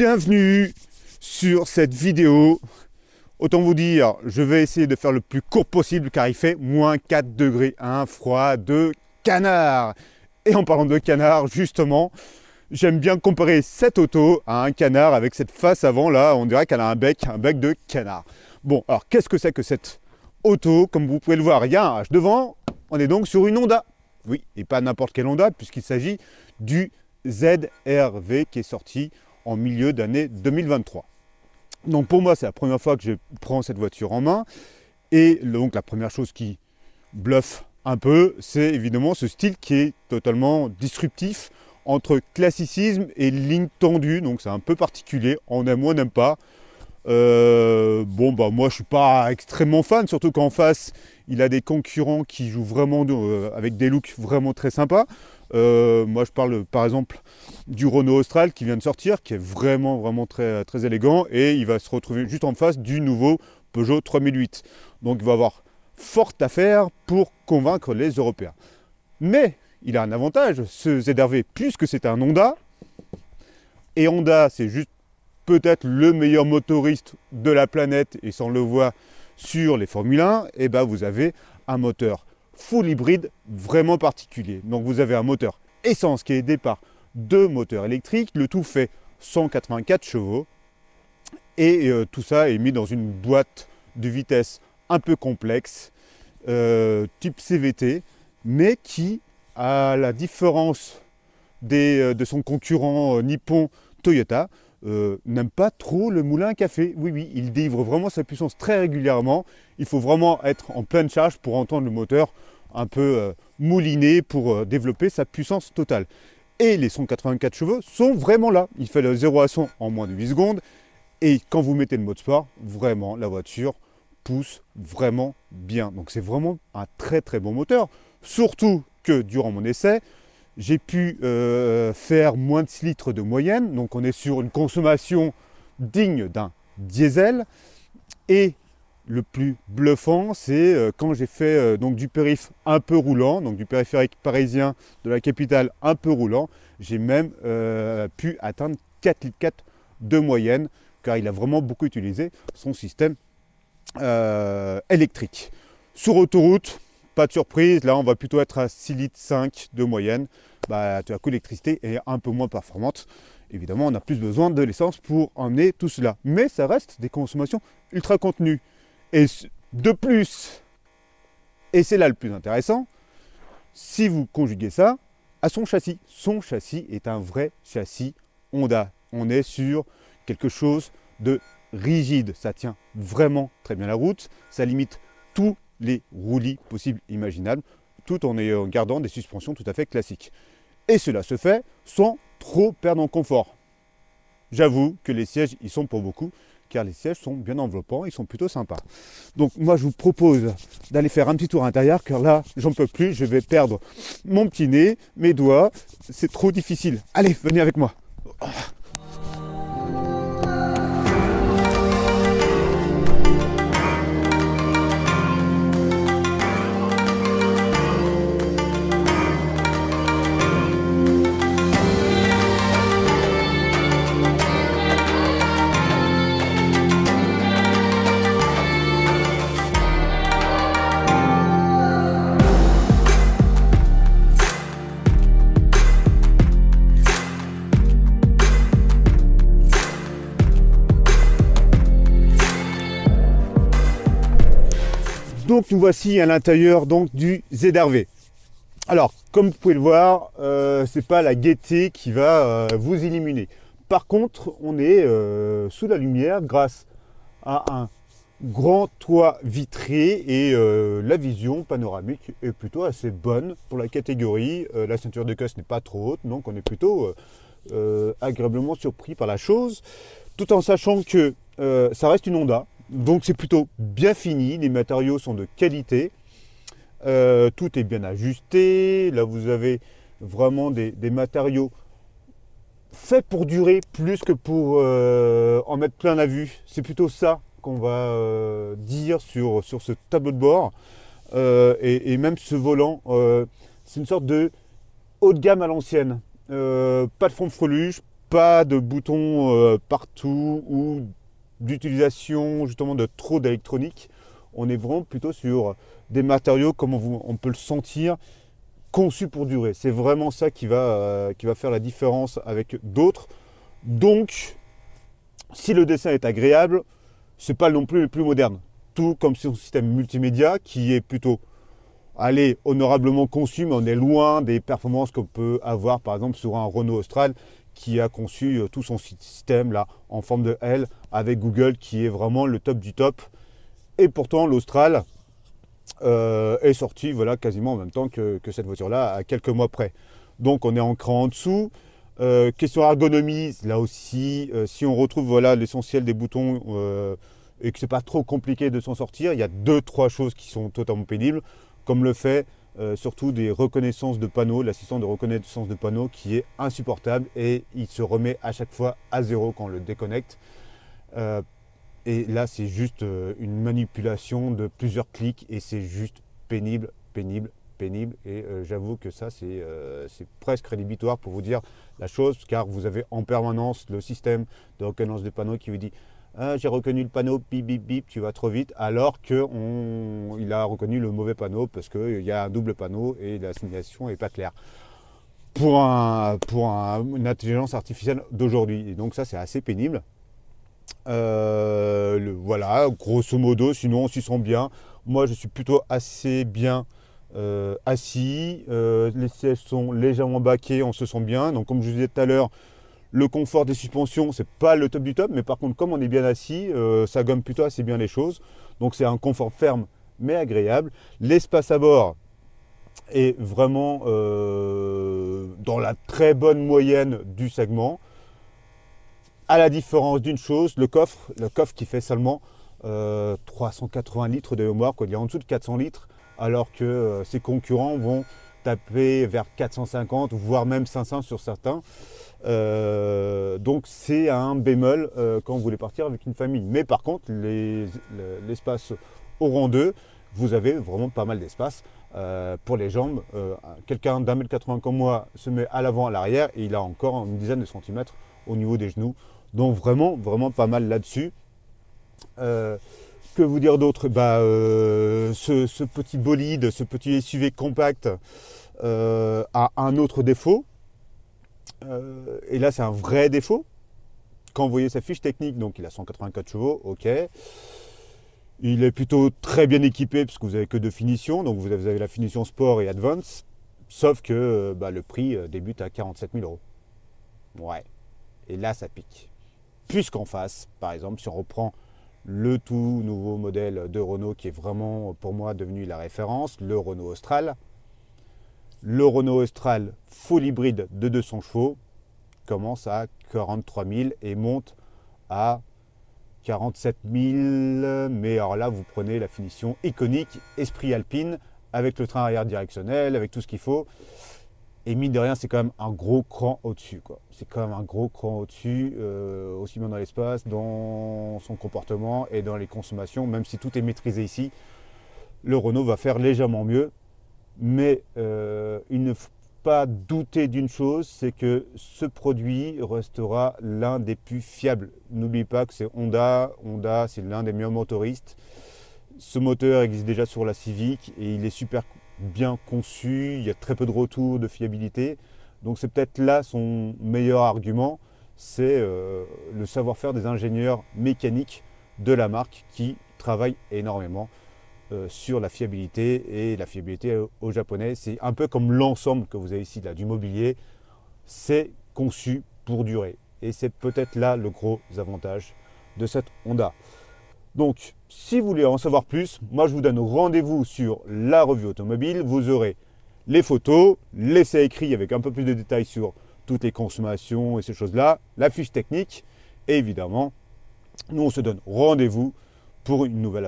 bienvenue sur cette vidéo. Autant vous dire, je vais essayer de faire le plus court possible car il fait moins 4 degrés, un froid de canard. Et en parlant de canard, justement, j'aime bien comparer cette auto à un canard avec cette face avant là, on dirait qu'elle a un bec, un bec de canard. Bon, alors qu'est-ce que c'est que cette auto Comme vous pouvez le voir, il y a un H devant, on est donc sur une Honda. Oui, et pas n'importe quelle Honda puisqu'il s'agit du ZRV qui est sorti en milieu d'année 2023. Donc pour moi, c'est la première fois que je prends cette voiture en main. Et donc la première chose qui bluffe un peu, c'est évidemment ce style qui est totalement disruptif entre classicisme et ligne tendue. Donc c'est un peu particulier, on aime ou on n'aime pas. Euh, bon, bah moi je suis pas extrêmement fan, surtout qu'en face il a des concurrents qui jouent vraiment euh, avec des looks vraiment très sympas. Euh, moi je parle par exemple du Renault Austral qui vient de sortir, qui est vraiment vraiment très, très élégant et il va se retrouver juste en face du nouveau Peugeot 3008. Donc il va avoir forte affaire pour convaincre les Européens. Mais il a un avantage, ce ZRV, puisque c'est un Honda. Et Honda, c'est juste peut-être le meilleur motoriste de la planète, et sans le voit sur les Formule 1, et eh ben vous avez un moteur full hybride vraiment particulier. Donc vous avez un moteur essence qui est aidé par deux moteurs électriques, le tout fait 184 chevaux, et euh, tout ça est mis dans une boîte de vitesse un peu complexe, euh, type CVT, mais qui, à la différence euh, de son concurrent nippon Toyota, euh, n'aime pas trop le moulin à café. Oui, oui, il délivre vraiment sa puissance très régulièrement. Il faut vraiment être en pleine charge pour entendre le moteur un peu euh, mouliné pour euh, développer sa puissance totale. Et les 184 chevaux sont vraiment là. Il fait le 0 à 100 en moins de 8 secondes. Et quand vous mettez le mode sport, vraiment, la voiture pousse vraiment bien. Donc c'est vraiment un très très bon moteur. Surtout que durant mon essai, j'ai pu euh, faire moins de 6 litres de moyenne, donc on est sur une consommation digne d'un diesel. Et le plus bluffant, c'est euh, quand j'ai fait euh, donc du périph un peu roulant, donc du périphérique parisien de la capitale un peu roulant, j'ai même pu atteindre 4 litres de moyenne, car il a vraiment beaucoup utilisé son système électrique. Sur autoroute, de surprise, là on va plutôt être à 6 litres 5 de moyenne. Bah, tout à coup l'électricité est un peu moins performante. Évidemment, on a plus besoin de l'essence pour emmener tout cela. Mais ça reste des consommations ultra contenues. Et de plus, et c'est là le plus intéressant, si vous conjuguez ça à son châssis. Son châssis est un vrai châssis Honda. On est sur quelque chose de rigide. Ça tient vraiment très bien la route. Ça limite tout les roulis possibles imaginables, tout en gardant des suspensions tout à fait classiques. Et cela se fait sans trop perdre en confort. J'avoue que les sièges y sont pour beaucoup, car les sièges sont bien enveloppants, ils sont plutôt sympas. Donc moi je vous propose d'aller faire un petit tour à car là j'en peux plus, je vais perdre mon petit nez, mes doigts, c'est trop difficile. Allez, venez avec moi. nous voici à l'intérieur donc du ZRV. Alors, comme vous pouvez le voir, ce euh, c'est pas la gaieté qui va euh, vous éliminer. Par contre, on est euh, sous la lumière grâce à un grand toit vitré et la vision panoramique est plutôt assez bonne pour la catégorie. la ceinture de casse n'est pas trop haute, donc on est plutôt agréablement surpris par la chose, tout en sachant que ça reste une Honda donc c'est plutôt bien fini, les matériaux sont de qualité, euh, tout est bien ajusté, là vous avez vraiment des, matériaux faits pour durer plus que pour euh, en mettre plein la vue. C'est plutôt ça qu'on va euh, dire sur, sur ce tableau de bord et, même ce volant. c'est une sorte de haut de gamme à l'ancienne. pas de fond de freluche, pas de boutons partout ou d'utilisation justement de trop d'électronique. On est vraiment plutôt sur des matériaux comme on, peut le sentir, conçus pour durer. C'est vraiment ça qui va, euh, qui va faire la différence avec d'autres. Donc, si le dessin est agréable, c'est pas non plus le plus moderne. Tout comme son système multimédia qui est plutôt allez, honorablement conçu, mais on est loin des performances qu'on peut avoir par exemple sur un Renault Austral qui a conçu euh, tout son système là en forme de L avec Google qui est vraiment le top du top. Et pourtant l'Austral euh, est sorti voilà, quasiment en même temps que, cette voiture-là, à quelques mois près. Donc on est en cran en dessous. Euh, question ergonomie, là aussi, si on retrouve voilà l'essentiel des boutons et que c'est pas trop compliqué de s'en sortir, il y a deux trois choses qui sont totalement pénibles, comme le fait euh, surtout des reconnaissances de panneaux, l'assistant de reconnaissance de panneaux qui est insupportable et il se remet à chaque fois à zéro quand on le déconnecte. Euh, et là, c'est juste euh, une manipulation de plusieurs clics et c'est juste pénible, pénible, pénible. Et j'avoue que ça, c'est presque rédhibitoire pour vous dire la chose, car vous avez en permanence le système de reconnaissance de panneaux qui vous dit Hein, j'ai reconnu le panneau, bip bip bip, tu vas trop vite, alors qu'il a reconnu le mauvais panneau parce qu'il euh, y a un double panneau et la signalisation n'est pas claire. Pour, une intelligence artificielle d'aujourd'hui. donc ça c'est assez pénible. Euh, voilà, grosso modo, sinon on s'y sent bien. Moi je suis plutôt assez bien euh, assis. les sièges sont légèrement baqués, on se sent bien. Donc comme je vous disais tout à l'heure, le confort des suspensions, c'est pas le top du top, mais par contre, comme on est bien assis, euh, ça gomme plutôt assez bien les choses. Donc c'est un confort ferme mais agréable. L'espace à bord est vraiment euh, dans la très bonne moyenne du segment. À la différence d'une chose, le coffre, le coffre qui fait seulement 380 euh, litres de mémoire, quoi. il en dessous de 400 litres, alors que ses concurrents vont taper vers 450, voire même 500 sur certains. Euh, donc c'est un bémol euh, quand vous voulez partir avec une famille. Mais par contre, l'espace au rang 2, vous avez vraiment pas mal d'espace euh, pour les jambes. Quelqu'un d'un mètre 80 comme moi se met à l'avant, à l'arrière et il a encore une dizaine de centimètres au niveau des genoux. Donc vraiment, vraiment pas mal là-dessus. que vous dire d'autre bah, ce, petit bolide, ce petit SUV compact a un autre défaut, euh, et là, c'est un vrai défaut. Quand vous voyez sa fiche technique, donc il a 184 chevaux, ok. Il est plutôt très bien équipé parce que vous n'avez que deux finitions, donc vous avez la finition sport et advance, sauf que euh, bah, le prix euh, débute à 47 000 euros. Ouais. Et là, ça pique. Puisqu'en face, par exemple, si on reprend le tout nouveau modèle de Renault qui est vraiment pour moi devenu la référence, le Renault Austral, le Renault Austral full hybride de 200 chevaux commence à 43 000 et monte à 47 000. Mais alors là, vous prenez la finition iconique, esprit alpine, avec le train arrière directionnel, avec tout ce qu'il faut. Et mine de rien, c'est quand même un gros cran au-dessus. C'est quand même un gros cran au-dessus, euh, aussi bien dans l'espace, dans son comportement et dans les consommations. Même si tout est maîtrisé ici, le Renault va faire légèrement mieux. Mais euh, il ne faut pas douter d'une chose, c'est que ce produit restera l'un des plus fiables. N'oublie pas que c'est Honda, Honda c'est l'un des meilleurs motoristes. Ce moteur existe déjà sur la Civic et il est super bien conçu, il y a très peu de retours de fiabilité. Donc c'est peut-être là son meilleur argument, c'est euh, le savoir-faire des ingénieurs mécaniques de la marque qui travaillent énormément. Euh, sur la fiabilité et la fiabilité au japonais. C'est un peu comme l'ensemble que vous avez ici là, du mobilier, c'est conçu pour durer. Et c'est peut-être là le gros avantage de cette Honda. Donc, si vous voulez en savoir plus, moi je vous donne rendez-vous sur la revue automobile. Vous aurez les photos, l'essai écrit avec un peu plus de détails sur toutes les consommations et ces choses-là, la fiche technique. Et évidemment, nous on se donne rendez-vous pour une nouvelle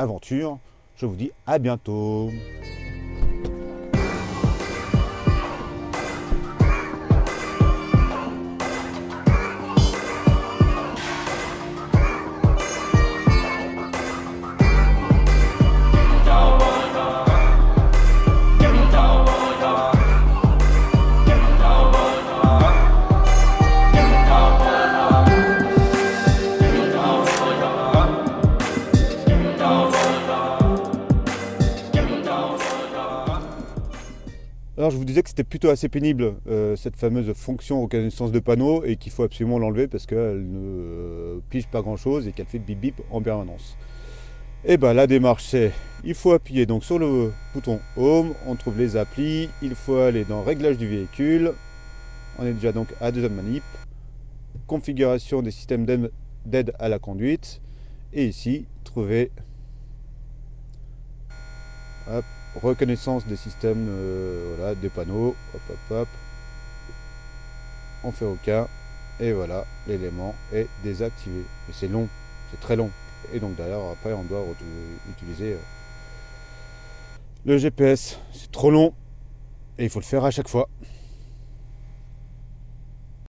aventure. Je vous dis à bientôt. disais que c'était plutôt assez pénible, euh, cette fameuse fonction reconnaissance de panneau, et qu'il faut absolument l'enlever parce qu'elle ne euh, pige pas grand-chose et qu'elle fait bip bip en permanence. Et eh bien la démarche c'est, il faut appuyer donc sur le bouton Home, on trouve les applis, il faut aller dans réglage du véhicule, on est déjà donc à deuxième manip, Configuration des systèmes d'aide à la conduite, et ici, trouver... Hop, reconnaissance des systèmes euh, voilà, des panneaux, hop hop hop, on fait aucun, et voilà, l'élément est désactivé. Et c'est long, c'est très long. Et donc d'ailleurs après, on doit utiliser euh, le GPS. C'est trop long, et il faut le faire à chaque fois.